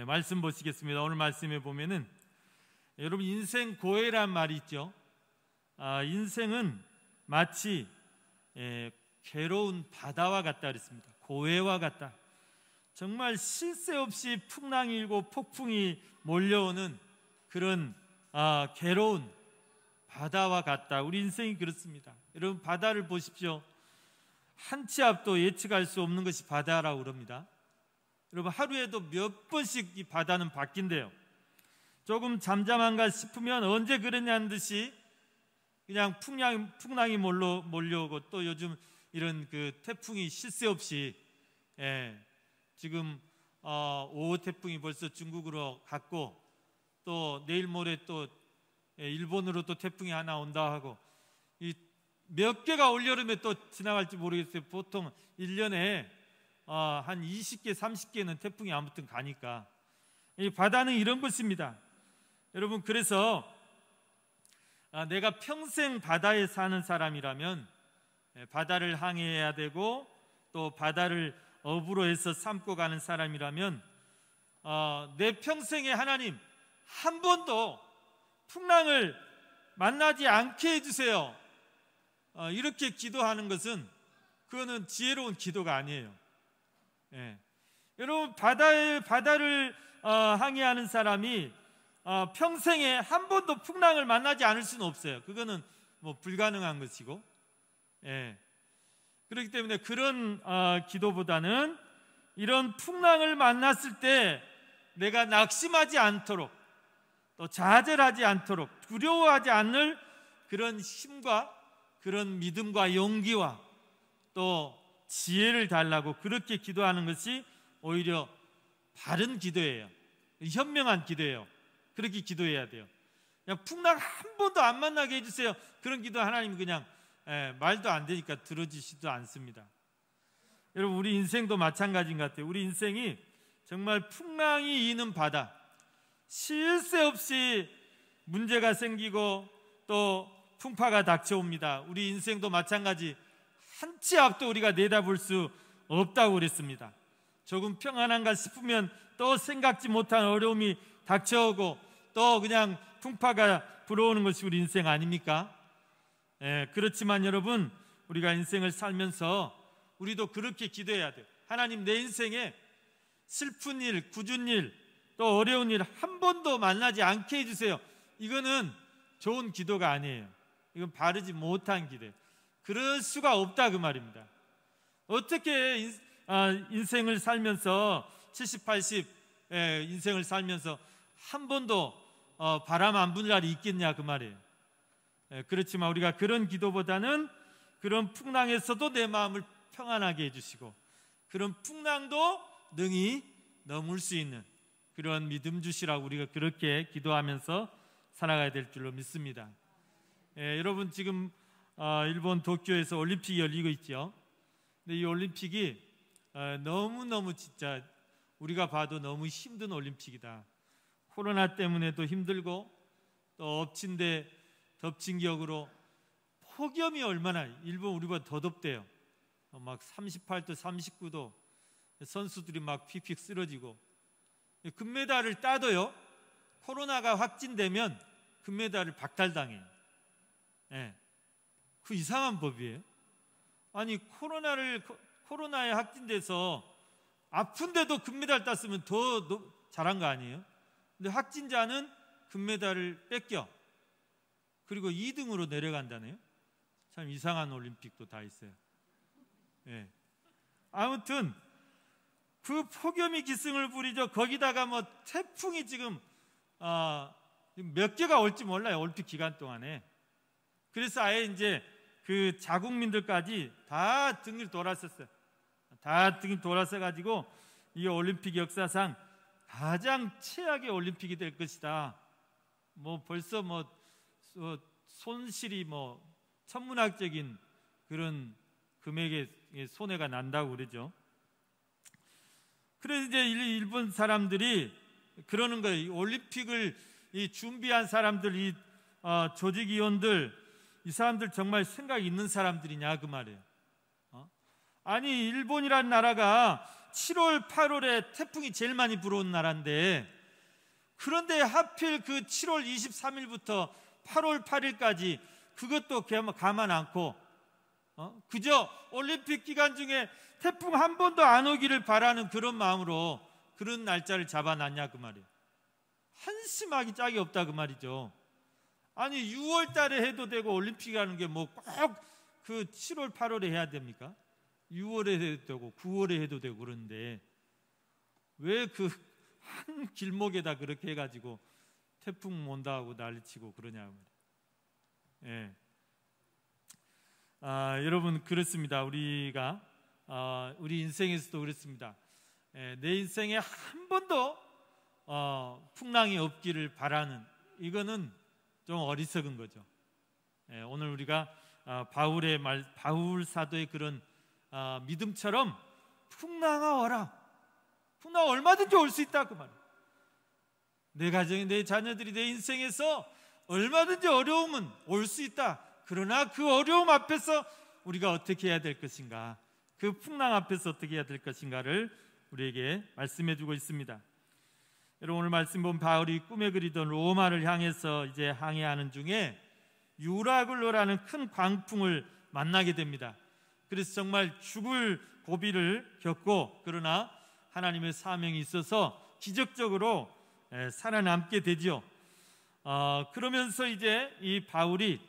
예, 말씀 보시겠습니다. 오늘 말씀에 보면은 예, 여러분 인생 고해란 말이 있죠. 아, 인생은 마치 예, 괴로운 바다와 같다 그랬습니다. 고해와 같다. 정말 실새 없이 풍랑이 일고 폭풍이 몰려오는 그런 아, 괴로운 바다와 같다. 우리 인생이 그렇습니다. 여러분 바다를 보십시오. 한치 앞도 예측할 수 없는 것이 바다라고 그럽니다. 여러분 하루에도 몇 번씩 이 바다는 바뀐대요. 조금 잠잠한가 싶으면 언제 그랬냐는 듯이 그냥 풍량, 풍랑이 몰려, 몰려오고 또 요즘 이런 그 태풍이 실새 없이 예, 지금 어, 5호 태풍이 벌써 중국으로 갔고 또 내일 모레 또 예, 일본으로 또 태풍이 하나 온다 하고 이 몇 개가 올여름에 또 지나갈지 모르겠어요. 보통 1년에 어, 한 20개, 30개는 태풍이 아무튼 가니까 이 바다는 이런 것입니다. 여러분 그래서 아, 내가 평생 바다에 사는 사람이라면 예, 바다를 항해해야 되고 또 바다를 업으로 해서 삼고 가는 사람이라면 어, 내 평생에 하나님 한 번도 풍랑을 만나지 않게 해주세요. 어, 이렇게 기도하는 것은 그거는 지혜로운 기도가 아니에요. 예. 여러분 바다에 바다를 어, 항해하는 사람이 어, 평생에 한 번도 풍랑을 만나지 않을 수는 없어요. 그거는 뭐 불가능한 것이고, 예. 그렇기 때문에 그런 어, 기도보다는 이런 풍랑을 만났을 때 내가 낙심하지 않도록 또 좌절하지 않도록 두려워하지 않을 그런 힘과 그런 믿음과 용기와 또 지혜를 달라고 그렇게 기도하는 것이 오히려 바른 기도예요. 현명한 기도예요. 그렇게 기도해야 돼요. 그냥 풍랑 한 번도 안 만나게 해주세요. 그런 기도 하나님 그냥 에, 예, 말도 안 되니까 들어주지도 않습니다. 여러분 우리 인생도 마찬가지인 것 같아요. 우리 인생이 정말 풍랑이 이는 바다. 쉴 새 없이 문제가 생기고 또 풍파가 닥쳐옵니다. 우리 인생도 마찬가지. 한치 앞도 우리가 내다볼 수 없다고 그랬습니다. 조금 평안한가 싶으면 또 생각지 못한 어려움이 닥쳐오고 또 그냥 풍파가 불어오는 것이 우리 인생 아닙니까? 예, 그렇지만 여러분 우리가 인생을 살면서 우리도 그렇게 기도해야 돼요. 하나님 내 인생에 슬픈 일, 굳은 일, 또 어려운 일 한 번도 만나지 않게 해주세요. 이거는 좋은 기도가 아니에요. 이건 바르지 못한 기도예요. 그럴 수가 없다 그 말입니다. 어떻게 인, 아, 생을 살면서 70, 80 예, 인생을 살면서 한 번도 어, 바람 안 부는 날이 있겠냐 그 말이에요. 예, 그렇지만 우리가 그런 기도보다는 그런 풍랑에서도 내 마음을 평안하게 해주시고 그런 풍랑도 능히 넘을 수 있는 그런 믿음 주시라고 우리가 그렇게 기도하면서 살아가야 될 줄로 믿습니다. 예, 여러분 지금 아, 일본 도쿄에서 올림픽이 열리고 있죠. 근데 이 올림픽이 아, 너무너무 진짜 우리가 봐도 너무 힘든 올림픽이다. 코로나 때문에도 힘들고 또 엎친 데 덮친 격으로 폭염이 얼마나 일본 우리보다 더 덥대요. 막 38도, 39도 선수들이 막 픽픽 쓰러지고 금메달을 따도요. 코로나가 확진되면 금메달을 박탈당해요. 예. 그 이상한 법이에요. 아니 코로나를 코로나에 확진돼서 아픈데도 금메달 땄으면 더 잘한 거 아니에요? 근데 확진자는 금메달을 뺏겨 그리고 2등으로 내려간다네요. 참 이상한 올림픽도 다 있어요. 예. 아무튼 그 폭염이 기승을 부리죠. 거기다가 뭐 태풍이 지금 어, 몇 개가 올지 몰라요. 올림픽 기간 동안에. 그래서 아예 이제 그 자국민들까지 다 등을 돌았었어요. 다 등이 돌아서 가지고 이 올림픽 역사상 가장 최악의 올림픽이 될 것이다. 뭐 벌써 뭐 손실이 뭐 천문학적인 그런 금액의 손해가 난다고 그러죠. 그래서 이제 일본 사람들이 그러는 거예요. 올림픽을 준비한 사람들, 이 어, 조직위원들 이 사람들 정말 생각 있는 사람들이냐 그 말이에요. 어? 아니 일본이란 나라가 7월, 8월에 태풍이 제일 많이 불어온 나라인데 그런데 하필 그 7월 23일부터 8월 8일까지 그것도 가만 않고 어? 그저 올림픽 기간 중에 태풍 한 번도 안 오기를 바라는 그런 마음으로 그런 날짜를 잡아놨냐 그 말이에요. 한심하기 짝이 없다 그 말이죠. 아니 6월 달에 해도 되고 올림픽 하는 게 뭐 꼭 그 7월 8월에 해야 됩니까? 6월에 해도 되고 9월에 해도 되고 그런데 왜 그 한 길목에다 그렇게 해가지고 태풍 온다 하고 난리치고 그러냐 예. 아, 여러분 그렇습니다. 우리가 어, 우리 인생에서도 그렇습니다. 예, 내 인생에 한 번도 어, 풍랑이 없기를 바라는 이거는 좀 어리석은 거죠. 예, 오늘 우리가 아, 바울의 말, 바울 사도의 그런 아, 믿음처럼 풍랑아 와라. 풍랑 얼마든지 올 수 있다 그 말. 내 가정이 내 자녀들이 내 인생에서 얼마든지 어려움은 올 수 있다. 그러나 그 어려움 앞에서 우리가 어떻게 해야 될 것인가? 그 풍랑 앞에서 어떻게 해야 될 것인가를 우리에게 말씀해 주고 있습니다. 여러분 오늘 말씀 본 바울이 꿈에 그리던 로마를 향해서 이제 항해하는 중에 유라굴로라는 큰 광풍을 만나게 됩니다. 그래서 정말 죽을 고비를 겪고 그러나 하나님의 사명이 있어서 기적적으로 예, 살아남게 되지 어, 그러면서 이제 이 바울이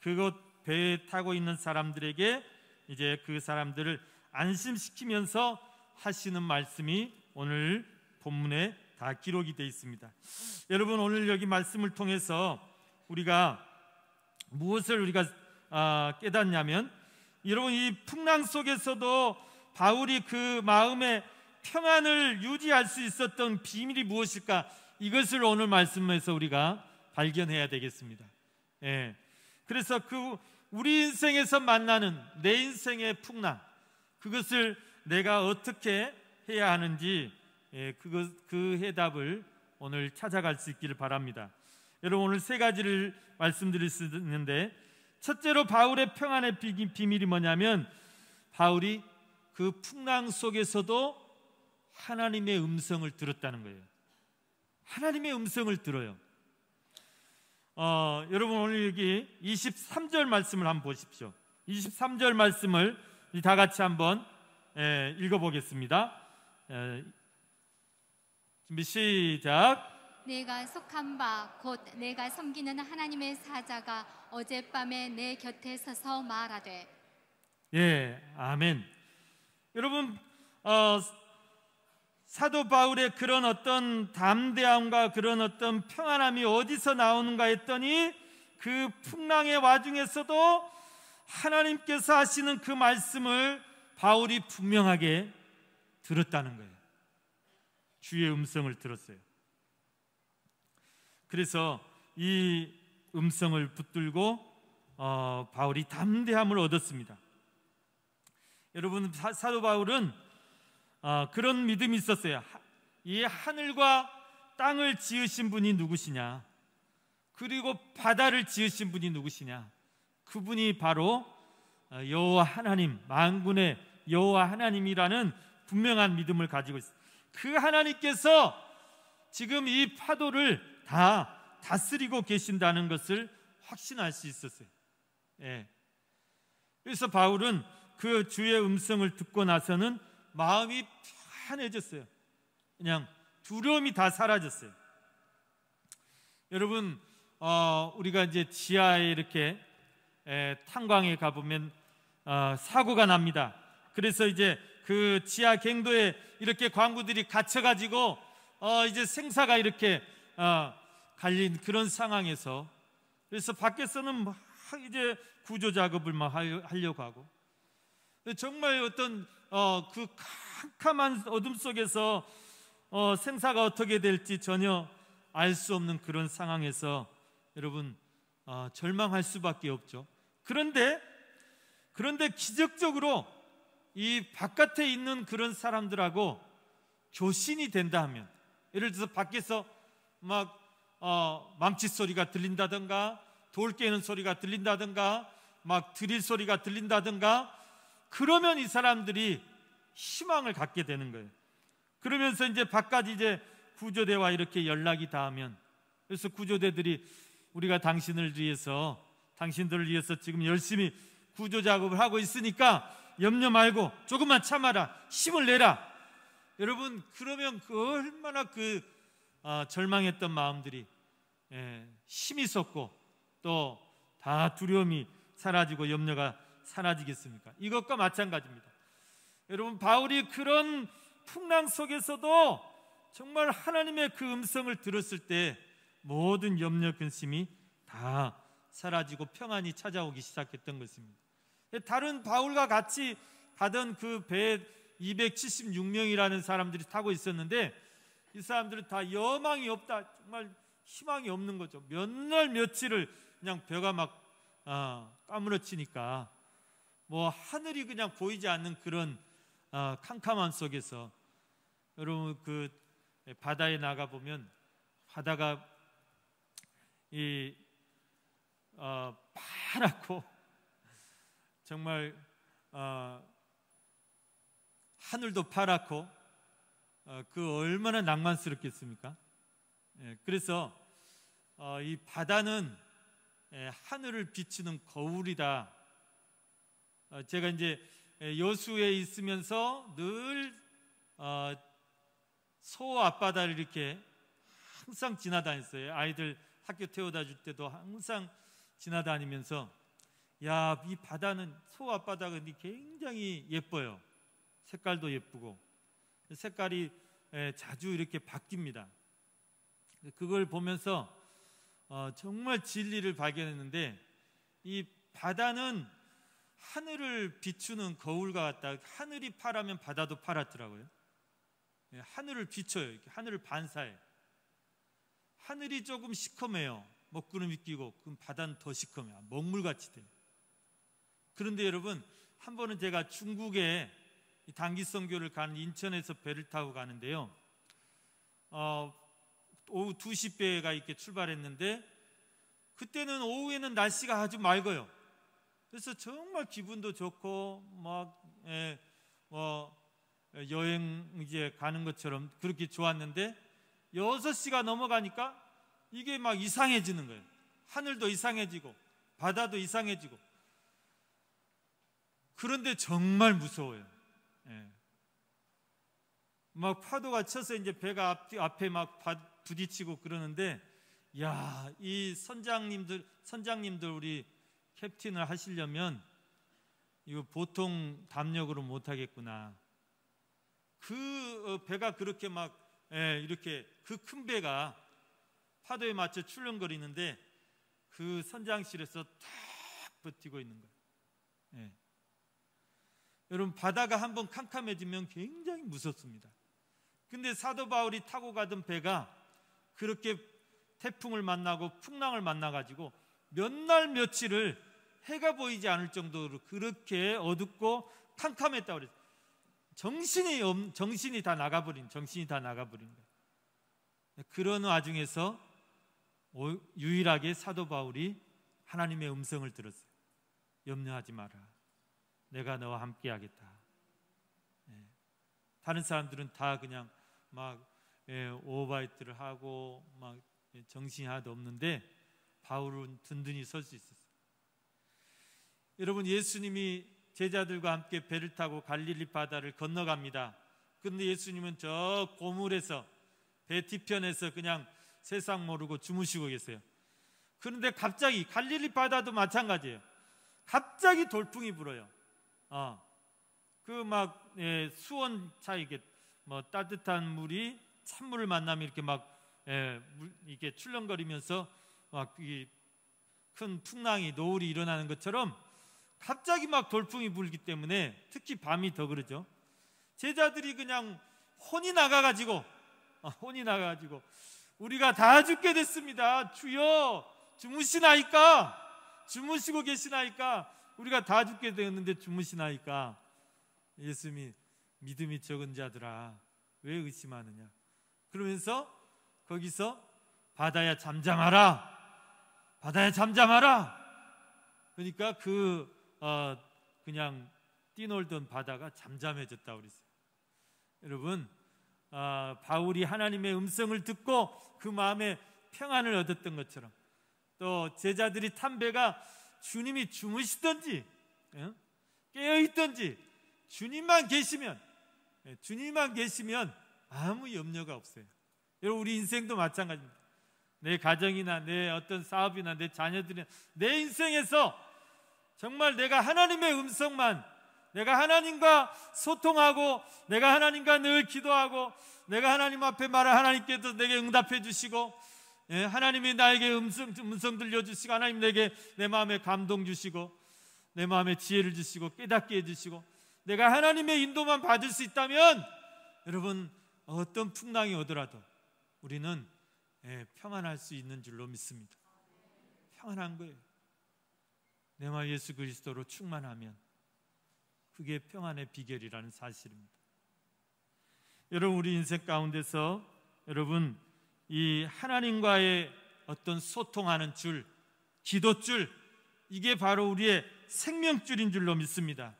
그것 배에 타고 있는 사람들에게 이제 그 사람들을 안심시키면서 하시는 말씀이 오늘 본문에 다 기록이 되어 있습니다. 여러분 오늘 여기 말씀을 통해서 우리가 무엇을 우리가 아, 깨닫냐면 여러분 이 풍랑 속에서도 바울이 그 마음의 평안을 유지할 수 있었던 비밀이 무엇일까 이것을 오늘 말씀에서 우리가 발견해야 되겠습니다. 예. 그래서 그 우리 인생에서 만나는 내 인생의 풍랑 그것을 내가 어떻게 해야 하는지 그, 그 해답을 오늘 찾아갈 수 있기를 바랍니다. 여러분 오늘 세 가지를 말씀드릴 수 있는데 첫째로 바울의 평안의 비밀이 뭐냐면 바울이 그 풍랑 속에서도 하나님의 음성을 들었다는 거예요. 하나님의 음성을 들어요. 어, 여러분 오늘 여기 23절 말씀을 한번 보십시오. 23절 말씀을 다 같이 한번 에, 예, 읽어보겠습니다. 에, 예, 준비 시작. 내가 속한 바 곧 내가 섬기는 하나님의 사자가 어젯밤에 내 곁에 서서 말하되 예 아멘 여러분 어, 사도 바울의 그런 어떤 담대함과 그런 어떤 평안함이 어디서 나오는가 했더니 그 풍랑의 와중에서도 하나님께서 하시는 그 말씀을 바울이 분명하게 들었다는 거예요 주의 음성을 들었어요. 그래서 이 음성을 붙들고 어, 바울이 담대함을 얻었습니다. 여러분 사, 도 바울은 어, 그런 믿음이 있었어요. 이 하늘과 땅을 지으신 분이 누구시냐? 그리고 바다를 지으신 분이 누구시냐? 그분이 바로 어, 여호와 하나님, 만군의 여호와 하나님이라는 분명한 믿음을 가지고 있어요. 그 하나님께서 지금 이 파도를 다 다스리고 계신다는 것을 확신할 수 있었어요. 예. 그래서 바울은 그 주의 음성을 듣고 나서는 마음이 편해졌어요. 그냥 두려움이 다 사라졌어요. 여러분, 어, 우리가 이제 지하에 이렇게 에, 예, 탄광에 가보면 어, 사고가 납니다. 그래서 이제 그 지하 갱도에 이렇게 광구들이 갇혀가지고 어 이제 생사가 이렇게 어 갈린 그런 상황에서 그래서 밖에서는 막 이제 구조 작업을 막 하려고 하고 정말 어떤 어그 캄캄한 어둠 속에서 어 생사가 어떻게 될지 전혀 알 수 없는 그런 상황에서 여러분 어, 절망할 수밖에 없죠. 그런데 그런데 기적적으로 이 바깥에 있는 그런 사람들하고 교신이 된다 하면 예를 들어서 밖에서 막 어, 망치 소리가 들린다든가 돌 깨는 소리가 들린다든가 막 드릴 소리가 들린다든가 그러면 이 사람들이 희망을 갖게 되는 거예요. 그러면서 이제 바깥 이제 구조대와 이렇게 연락이 닿으면 그래서 구조대들이 우리가 당신을 위해서 당신들을 위해서 지금 열심히 구조 작업을 하고 있으니까 염려 말고 조금만 참아라. 힘을 내라. 여러분 그러면 그 얼마나 그 아, 절망했던 마음들이 예, 힘이 섰고 또 다 두려움이 사라지고 염려가 사라지겠습니까? 이것과 마찬가지입니다. 여러분 바울이 그런 풍랑 속에서도 정말 하나님의 그 음성을 들었을 때 모든 염려 근심이 다 사라지고 평안이 찾아오기 시작했던 것입니다. 다른 바울과 같이 가던 그 배에 276명이라는 사람들이 타고 있었는데 이 사람들은 다 여망이 없다. 정말 희망이 없는 거죠. 몇날 며칠을 그냥 배가 막 어, 까무러치니까 뭐 하늘이 그냥 보이지 않는 그런 어, 아, 캄캄한 속에서 여러분 그 바다에 나가 보면 바다가 이 어, 파랗고 정말 어, 하늘도 파랗고 어, 그 얼마나 낭만스럽겠습니까? 예, 그래서 어, 이 바다는 예, 하늘을 비추는 거울이다. 어, 제가 이제 예, 여수에 있으면서 늘소호 어, 앞바다를 이렇게 항상 지나다녔어요. 아이들 학교 태워다 줄 때도 항상 지나다니면서 야, 이 바다는 소 앞바다가 굉장히 예뻐요. 색깔도 예쁘고 색깔이 자주 이렇게 바뀝니다. 그걸 보면서 어, 정말 진리를 발견했는데 이 바다는 하늘을 비추는 거울과 같다. 하늘이 파라면 바다도 파랗더라고요. 예, 하늘을 비춰요. 하늘을 반사해. 하늘이 조금 시커매요. 먹구름이 끼고 그럼 바다는 더 시커매요. 아, 먹물같이 돼요. 그런데 여러분 한 번은 제가 중국에 단기 선교를 간 인천에서 배를 타고 가는데요. 어, 오후 2시 배가 이렇게 출발했는데 그때는 오후에는 날씨가 아주 맑아요. 그래서 정말 기분도 좋고 막 예, 뭐 여행 이제 가는 것처럼 그렇게 좋았는데 6시가 넘어가니까 이게 막 이상해지는 거예요. 하늘도 이상해지고 바다도 이상해지고 그런데 정말 무서워요. 예. 막 파도가 쳐서 이제 배가 앞, 앞에 막 부딪히고 그러는데 야, 이 선장님들 선장님들 우리 캡틴을 하시려면 이거 보통 담력으로 못 하겠구나. 그 어, 배가 그렇게 막 예, 이렇게 그 큰 배가 파도에 맞춰 출렁거리는데 그 선장실에서 탁 버티고 있는 거예요. 예. 여러분 바다가 한 번 캄캄해지면 굉장히 무섭습니다. 근데 사도 바울이 타고 가던 배가 그렇게 태풍을 만나고 풍랑을 만나 가지고 몇 날 며칠을 해가 보이지 않을 정도로 그렇게 어둡고 캄캄했다 그랬어 정신이 정신이 다 나가버린 정신이 다 나가버린 그런 와중에서 유일하게 사도 바울이 하나님의 음성을 들었어요. 염려하지 마라. 내가 너와 함께하겠다. 예. 다른 사람들은 다 그냥 막 예, 오바이트를 하고 막 예, 정신이 하나도 없는데 바울은 든든히 설 수 있었어요. 여러분 예수님이 제자들과 함께 배를 타고 갈릴리 바다를 건너갑니다. 근데 예수님은 저 고물에서 배 뒤편에서 그냥 세상 모르고 주무시고 계세요. 그런데 갑자기 갈릴리 바다도 마찬가지예요. 갑자기 돌풍이 불어요. 아, 어, 그막 예, 수온 차 이게 뭐 따뜻한 물이 찬물을 만나면 이렇게 막 예, 물, 이게 출렁거리면서 막 이 큰 풍랑이 노을이 일어나는 것처럼 갑자기 막 돌풍이 불기 때문에 특히 밤이 더 그러죠. 제자들이 그냥 혼이 나가가지고 아, 혼이 나가가지고 우리가 다 죽게 됐습니다. 주여 주무시나이까 주무시고 계시나이까 우리가 다 죽게 되었는데 주무시나이까 예수님이 믿음이 적은 자들아 왜 의심하느냐 그러면서 거기서 바다야 잠잠하라 바다야 잠잠하라 그러니까 그 어, 그냥 뛰놀던 바다가 잠잠해졌다 그랬 여러분 어, 바울이 하나님의 음성을 듣고 그 마음에 평안을 얻었던 것처럼 또 제자들이 탐배가 주님이 주무시든지 예? 깨어 있든지 주님만 계시면 예, 주님만 계시면 아무 염려가 없어요. 여러분 우리 인생도 마찬가지입니다. 내 가정이나 내 어떤 사업이나 내자녀들이내 인생에서 정말 내가 하나님의 음성만 내가 하나님과 소통하고 내가 하나님과 늘 기도하고 내가 하나님 앞에 말을 하나님께도 내게 응답해 주시고 예, 하나님이 나에게 음성, 음성 들려주시고 하나님 내게 내 마음에 감동 주시고 내 마음에 지혜를 주시고 깨닫게 해주시고 내가 하나님의 인도만 받을 수 있다면 여러분 어떤 풍랑이 오더라도 우리는 예, 평안할 수 있는 줄로 믿습니다. 평안한 거예요. 내 마음 예수 그리스도로 충만하면 그게 평안의 비결이라는 사실입니다. 여러분 우리 인생 가운데서 여러분 이 하나님과의 어떤 소통하는 줄, 기도줄, 이게 바로 우리의 생명줄인 줄로 믿습니다.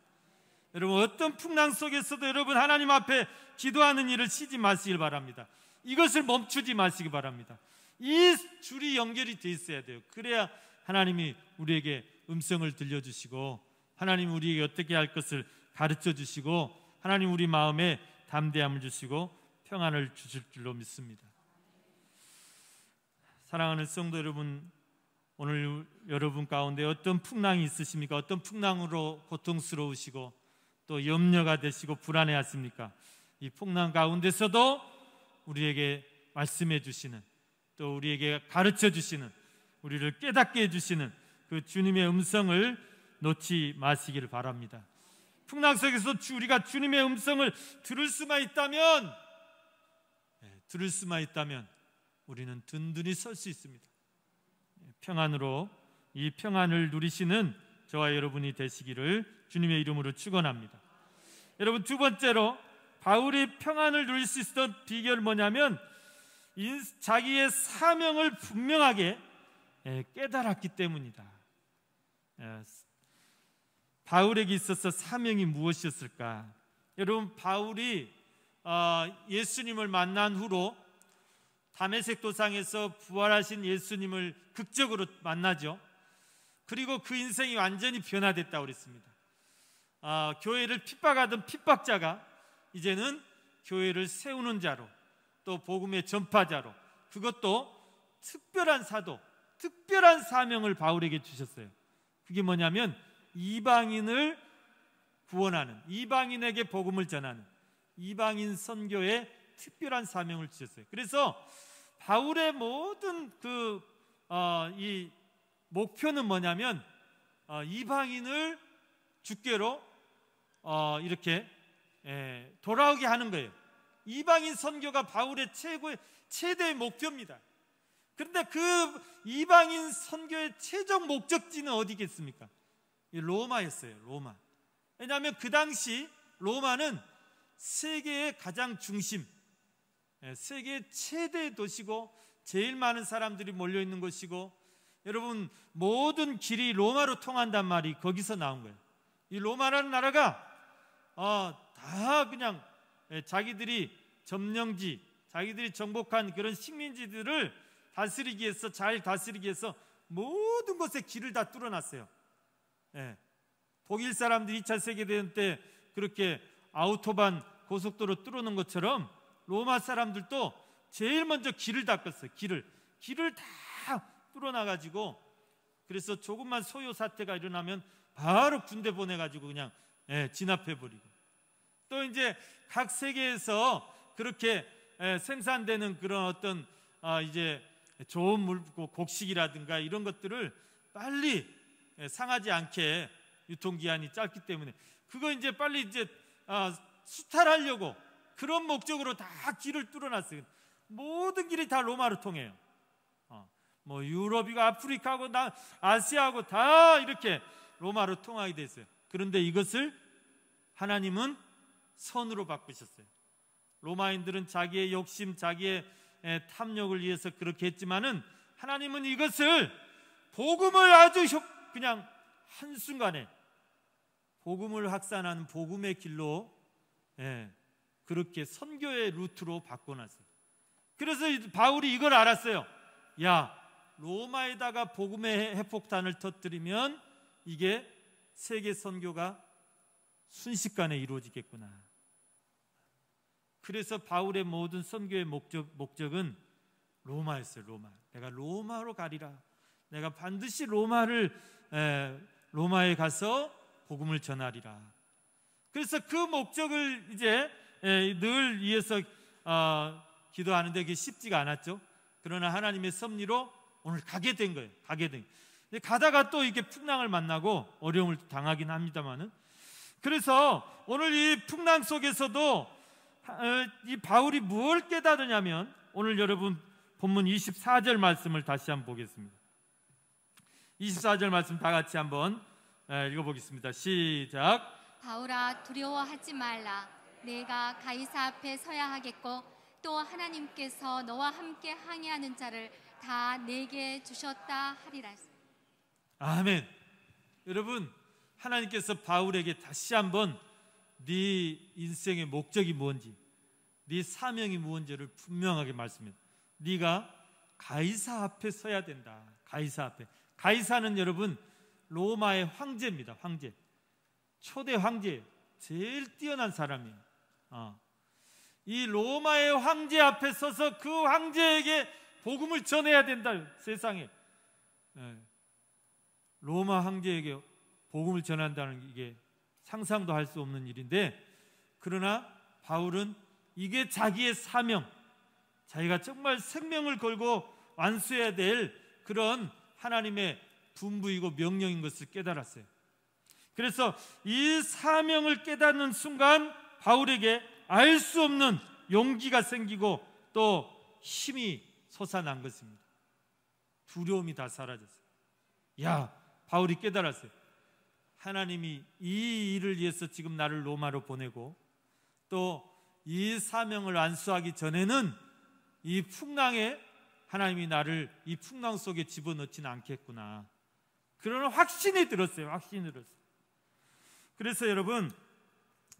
여러분, 어떤 풍랑 속에서도 여러분 하나님 앞에 기도하는 일을 쉬지 마시길 바랍니다. 이것을 멈추지 마시기 바랍니다. 이 줄이 연결이 돼 있어야 돼요. 그래야 하나님이 우리에게 음성을 들려주시고, 하나님 우리에게 어떻게 할 것을 가르쳐 주시고, 하나님 우리 마음에 담대함을 주시고, 평안을 주실 줄로 믿습니다. 사랑하는 성도 여러분, 오늘 여러분 가운데 어떤 풍랑이 있으십니까? 어떤 풍랑으로 고통스러우시고 또 염려가 되시고 불안해 하십니까? 이 풍랑 가운데서도 우리에게 말씀해 주시는 또 우리에게 가르쳐 주시는 우리를 깨닫게 해 주시는 그 주님의 음성을 놓지 마시기를 바랍니다. 풍랑 속에서 우리가 주님의 음성을 들을 수만 있다면 예, 들을 수만 있다면 우리는 든든히 설 수 있습니다. 평안으로 이 평안을 누리시는 저와 여러분이 되시기를 주님의 이름으로 축원합니다. 여러분 두 번째로 바울이 평안을 누릴 수 있었던 비결 뭐냐면 자기의 사명을 분명하게 예, 깨달았기 때문이다. 예, 바울에게 있어서 사명이 무엇이었을까? 여러분 바울이 아, 예수님을 만난 후로 담에색 도상에서 부활하신 예수님을 극적으로 만나죠. 그리고 그 인생이 완전히 변화됐다고 그랬습니다. 아, 교회를 핍박하던 핍박자가 이제는 교회를 세우는 자로 또 복음의 전파자로 그것도 특별한 사도, 특별한 사명을 바울에게 주셨어요. 그게 뭐냐면 이방인을 구원하는 이방인에게 복음을 전하는 이방인 선교의 특별한 사명을 주셨어요. 그래서 바울의 모든 그이 어, 목표는 뭐냐면 어, 이방인을 주께로 어, 이렇게 에, 예, 돌아오게 하는 거예요. 이방인 선교가 바울의 최고의 최대 목표입니다. 그런데 그 이방인 선교의 최종 목적지는 어디겠습니까? 로마였어요. 로마. 왜냐하면 그 당시 로마는 세계의 가장 중심, 예, 세계 최대 도시고 제일 많은 사람들이 몰려 있는 곳이고 여러분 모든 길이 로마로 통한단 말이 거기서 나온 거예요. 이 로마라는 나라가 어, 다 그냥 예, 자기들이 점령지, 자기들이 정복한 그런 식민지들을 다스리기 위해서 잘 다스리기 위해서 모든 곳에 길을 다 뚫어놨어요. 예. 독일 사람들이 2차 세계대전 때 그렇게 아우토반 고속도로 뚫어놓은 것처럼 로마 사람들도 제일 먼저 길을 닦았어요. 길을 길을 다 뚫어놔 가지고 그래서 조금만 소요 사태가 일어나면 바로 군대 보내 가지고 그냥 예, 진압해 버리고 또 이제 각 세계에서 그렇게 예, 생산되는 그런 어떤 아, 이제 좋은 물 곡식이라든가 이런 것들을 빨리 예, 상하지 않게 유통기한이 짧기 때문에 그거 이제 빨리 이제 아, 수탈하려고 그런 목적으로 다 길을 뚫어놨어요. 모든 길이 다 로마로 통해요. 어, 뭐 유럽이고 아프리카고 나, 아시아고 다 이렇게 로마로 통하게 됐어요. 그런데 이것을 하나님은 선으로 바꾸셨어요. 로마인들은 자기의 욕심, 자기의 탐욕을 위해서 그렇게 했지만은 하나님은 이것을 복음을 아주 그냥 한순간에 복음을 확산하는 복음의 길로 예, 그렇게 선교의 루트로 바꿔놨어요. 그래서 바울이 이걸 알았어요. 야, 로마에다가 복음의 핵폭탄을 터뜨리면 이게 세계 선교가 순식간에 이루어지겠구나. 그래서 바울의 모든 선교의 목적, 목적은 로마였어요. 로마. 내가 로마로 가리라. 내가 반드시 로마를 에, 로마에 가서 복음을 전하리라. 그래서 그 목적을 이제 예, 늘 위해서 어, 기도하는데 그게 쉽지가 않았죠. 그러나 하나님의 섭리로 오늘 가게 된 거예요. 가게 된. 가다가 또 이게 풍랑을 만나고 어려움을 당하긴 합니다만은. 그래서 오늘 이 풍랑 속에서도 어, 이 바울이 무 깨달으냐면 오늘 여러분 본문 24절 말씀을 다시 한번 보겠습니다. 24절 말씀 다 같이 한번 예, 읽어보겠습니다. 시작. 바울아 두려워하지 말라. 내가 가이사 앞에 서야 하겠고 또 하나님께서 너와 함께 항해하는 자를 다 내게 주셨다 하리라. 아멘. 여러분 하나님께서 바울에게 다시 한번 네 인생의 목적이 뭔지, 네 사명이 무지를 분명하게 말씀해. 네가 가이사 앞에 서야 된다. 가이사 앞에. 가이사는 여러분 로마의 황제입니다. 황제. 초대 황제. 제일 뛰어난 사람이에요. 어. 이 로마의 황제 앞에 서서 그 황제에게 복음을 전해야 된다 세상에 예. 로마 황제에게 복음을 전한다는 게 상상도 할 수 없는 일인데 그러나 바울은 이게 자기의 사명 자기가 정말 생명을 걸고 완수해야 될 그런 하나님의 분부이고 명령인 것을 깨달았어요 그래서 이 사명을 깨닫는 순간 바울에게 알 수 없는 용기가 생기고 또 힘이 솟아난 것입니다. 두려움이 다 사라졌어요. 야, 바울이 깨달았어요. 하나님이 이 일을 위해서 지금 나를 로마로 보내고 또 이 사명을 안수하기 전에는 이 풍랑에 하나님이 나를 이 풍랑 속에 집어넣진 않겠구나. 그런 확신이 들었어요. 확신이 들었어요. 그래서 여러분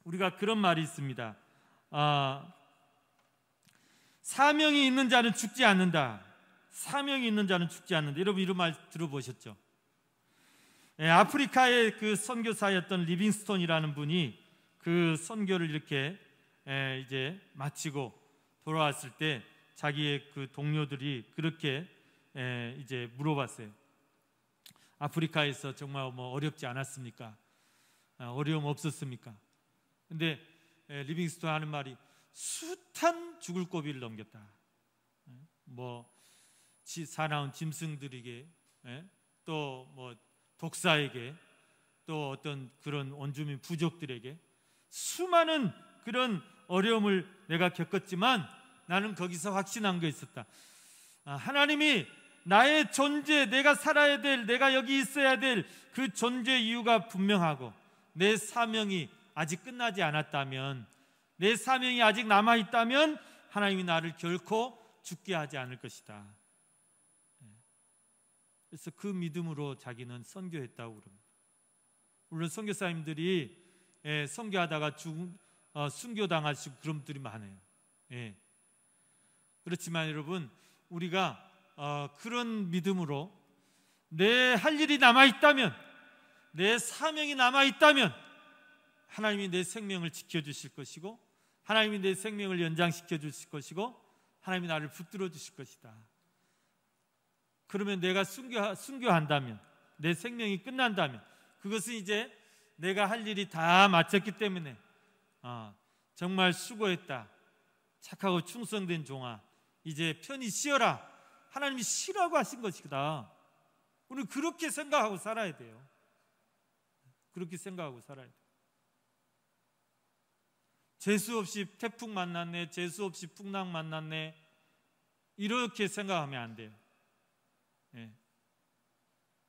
우리가 그런 말이 있습니다. 아, 사명이 있는 자는 죽지 않는다. 사명이 있는 자는 죽지 않는다. 여러분 이런 말 들어보셨죠? 예, 아프리카의 그 선교사였던 리빙스톤이라는 분이 그 선교를 이렇게 예, 이제 마치고 돌아왔을 때 자기의 그 동료들이 그렇게 예, 이제 물어봤어요. 아프리카에서 정말 뭐 어렵지 않았습니까? 아, 어려움 없었습니까? 근데 예, 리빙스톤 하는 말이 숱한 죽을 고비를 넘겼다. 예, 뭐 사나운 짐승들에게 예, 또뭐 독사에게 또 어떤 그런 원주민 부족들에게 수많은 그런 어려움을 내가 겪었지만 나는 거기서 확신한 게 있었다. 아, 하나님이 나의 존재, 내가 살아야 될, 내가 여기 있어야 될 그 존재 이유가 분명하고 내 사명이 아직 끝나지 않았다면 내 사명이 아직 남아 있다면 하나님이 나를 결코 죽게 하지 않을 것이다. 네. 그래서 그 믿음으로 자기는 선교했다고 그럽니다. 물론 선교사님들이 예, 선교하다가 죽, 어, 순교당하시고 그런 분들이 많아요. 예. 그렇지만 여러분 우리가 어, 그런 믿음으로 내 할 일이 남아 있다면 내 사명이 남아 있다면 하나님이 내 생명을 지켜주실 것이고 하나님이 내 생명을 연장시켜 주실 것이고 하나님이 나를 붙들어 주실 것이다. 그러면 내가 순교, 순교한다면 내 생명이 끝난다면 그것은 이제 내가 할 일이 다 마쳤기 때문에 어, 정말 수고했다. 착하고 충성된 종아 이제 편히 쉬어라. 하나님이 쉬라고 하신 것이다. 우리 그렇게 생각하고 살아야 돼요. 그렇게 생각하고 살아야 돼 재수 없이 태풍 만났네, 재수 없이 풍랑 만났네. 이렇게 생각하면 안 돼요. 예.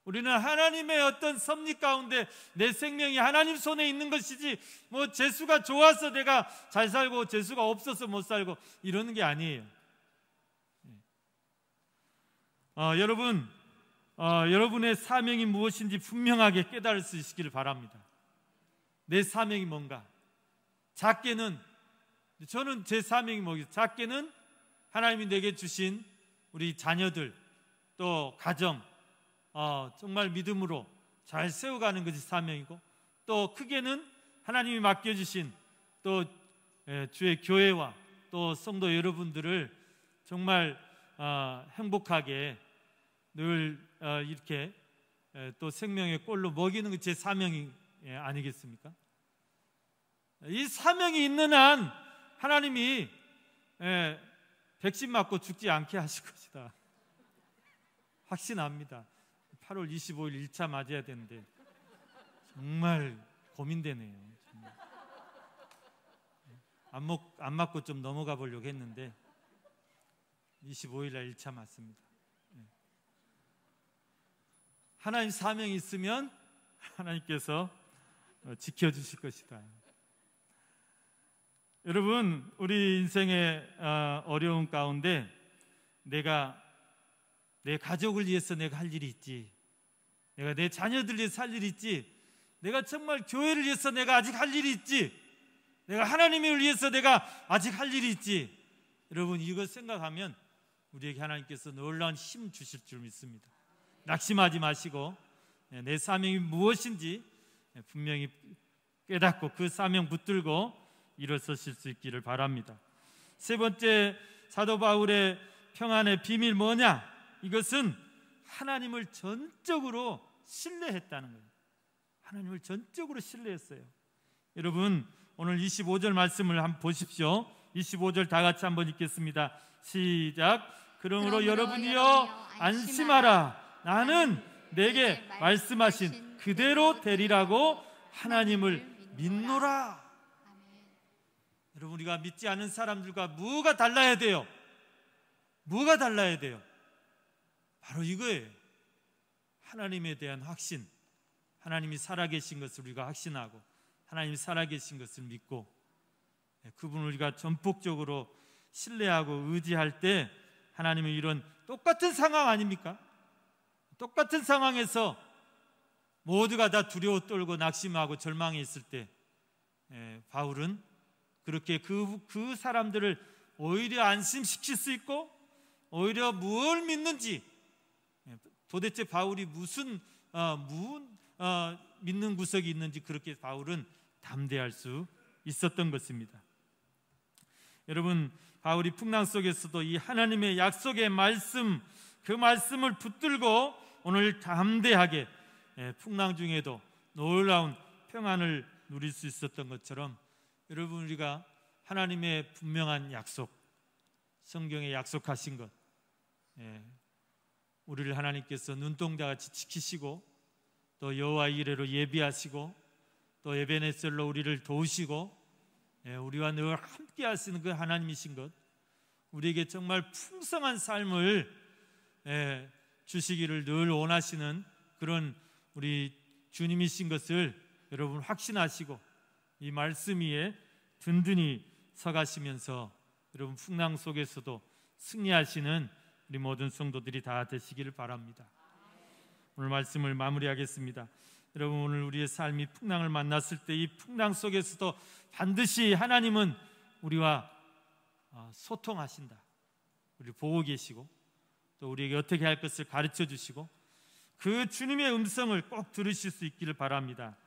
우리는 하나님의 어떤 섭리 가운데 내 생명이 하나님 손에 있는 것이지 뭐 재수가 좋아서 내가 잘 살고 재수가 없어서 못 살고 이러는 게 아니에요. 예. 어, 여러분, 어, 여러분의 사명이 무엇인지 분명하게 깨달을 수 있기를 바랍니다. 내 사명이 뭔가? 작게는 저는 제 사명이 뭐겠 작게는 하나님이 내게 주신 우리 자녀들 또 가정 어, 정말 믿음으로 잘 세워가는 것이 사명이고 또 크게는 하나님이 맡겨주신 또 예, 주의 교회와 또 성도 여러분들을 정말 어, 행복하게 늘 어, 이렇게 예, 또 생명의 꼴로 먹이는 것이 제 사명이 예, 아니겠습니까? 이 사명이 있는 한 하나님이 예, 백신 맞고 죽지 않게 하실 것이다. 확신합니다. 8월 25일 1차 맞아야 되는데 정말 고민되네요. 정말. 안, 먹, 안 맞고 좀 넘어가 보려고 했는데 25일 날 1차 맞습니다. 예. 하나님 사명이 있으면 하나님께서 지켜주실 것이다. 여러분, 우리 인생의 어, 어려운 가운데 내가 내 가족을 위해서 내가 할 일이 있지. 내가 내 자녀들 위해서 할 일이 있지. 내가 정말 교회를 위해서 내가 아직 할 일이 있지. 내가 하나님을 위해서 내가 아직 할 일이 있지. 여러분, 이거 생각하면 우리에게 하나님께서 놀라운 힘 주실 줄 믿습니다. 낙심하지 마시고 예, 내 사명이 무엇인지 예, 분명히 깨닫고 그 사명 붙들고 일어서실 수 있기를 바랍니다. 세 번째 사도 바울의 평안의 비밀 뭐냐? 이것은 하나님을 전적으로 신뢰했다는 거예요. 하나님을 전적으로 신뢰했어요. 여러분 오늘 25절 말씀을 한번 보십시오. 25절 다 같이 한번 읽겠습니다. 시작. 그러므로, 여러분이여 안심하라. 나는 내게 말씀하신 그대로 되리라고 하나님을 믿노라. 여러분 우리가 믿지 않은 사람들과 뭐가 달라야 돼요? 뭐가 달라야 돼요? 바로 이거예요. 하나님에 대한 확신. 하나님이 살아계신 것을 우리가 확신하고 하나님이 살아계신 것을 믿고 예, 그분을 우리가 전폭적으로 신뢰하고 의지할 때 하나님은 이런 똑같은 상황 아닙니까? 똑같은 상황에서 모두가 다 두려워 떨고 낙심하고 절망에 있을 때 예, 바울은 그렇게 그, 그 사람들을 오히려 안심시킬 수 있고 오히려 무엇 믿는지 예, 도대체 바울이 무슨 어, 무, 어, 믿는 구석이 있는지 그렇게 바울은 담대할 수 있었던 것입니다. 여러분 바울이 풍랑 속에서도 이 하나님의 약속의 말씀 그 말씀을 붙들고 오늘 담대하게 예, 풍랑 중에도 놀라운 평안을 누릴 수 있었던 것처럼 여러분 우리가 하나님의 분명한 약속, 성경에 약속하신 것, 예, 우리를 하나님께서 눈동자 같이 지키시고 또 여호와 이래로 예비하시고 또예베네셀로 우리를 도우시고 예, 우리와 늘 함께 하시는 그 하나님이신 것, 우리에게 정말 풍성한 삶을 예, 주시기를 늘 원하시는 그런 우리 주님이신 것을 여러분 확신하시고 이 말씀 위에 든든히 서가시면서 여러분 풍랑 속에서도 승리하시는 우리 모든 성도들이 다 되시기를 바랍니다. 오늘 말씀을 마무리하겠습니다. 여러분 오늘 우리의 삶이 풍랑을 만났을 때 이 풍랑 속에서도 반드시 하나님은 우리와 어, 소통하신다. 우리 보고 계시고 또 우리에게 어떻게 할 것을 가르쳐 주시고 그 주님의 음성을 꼭 들으실 수 있기를 바랍니다.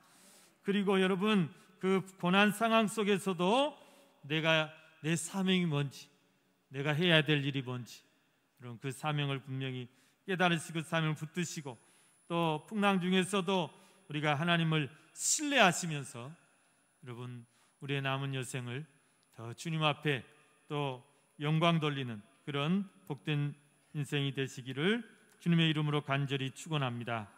그리고 여러분 그 고난 상황 속에서도 내가 내 사명이 뭔지, 내가 해야 될 일이 뭔지, 그럼 그 사명을 분명히 깨달으시고 사명을 붙드시고 또 풍랑 중에서도 우리가 하나님을 신뢰하시면서 여러분 우리의 남은 여생을 더 주님 앞에 또 영광 돌리는 그런 복된 인생이 되시기를 주님의 이름으로 간절히 축원합니다.